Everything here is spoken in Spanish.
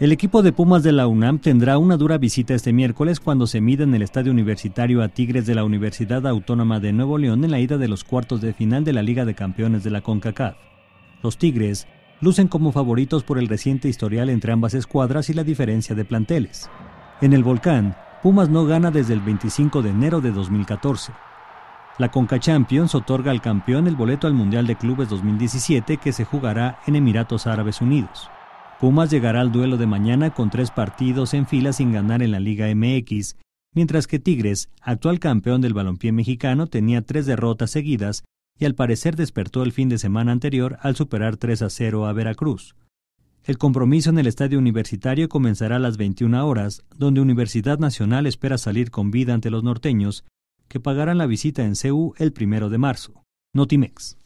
El equipo de Pumas de la UNAM tendrá una dura visita este miércoles cuando se mida en el Estadio Universitario a Tigres de la Universidad Autónoma de Nuevo León en la ida de los cuartos de final de la Liga de Campeones de la CONCACAF. Los Tigres lucen como favoritos por el reciente historial entre ambas escuadras y la diferencia de planteles. En el Volcán, Pumas no gana desde el 25 de enero de 2014. La Conca Champions otorga al campeón el boleto al Mundial de Clubes 2017 que se jugará en Emiratos Árabes Unidos. Pumas llegará al duelo de mañana con tres partidos en fila sin ganar en la Liga MX, mientras que Tigres, actual campeón del balompié mexicano, tenía tres derrotas seguidas y al parecer despertó el fin de semana anterior al superar 3 a 0 a Veracruz. El compromiso en el estadio universitario comenzará a las 21 horas, donde Universidad Nacional espera salir con vida ante los norteños, que pagarán la visita en CEU el primero de marzo. Notimex.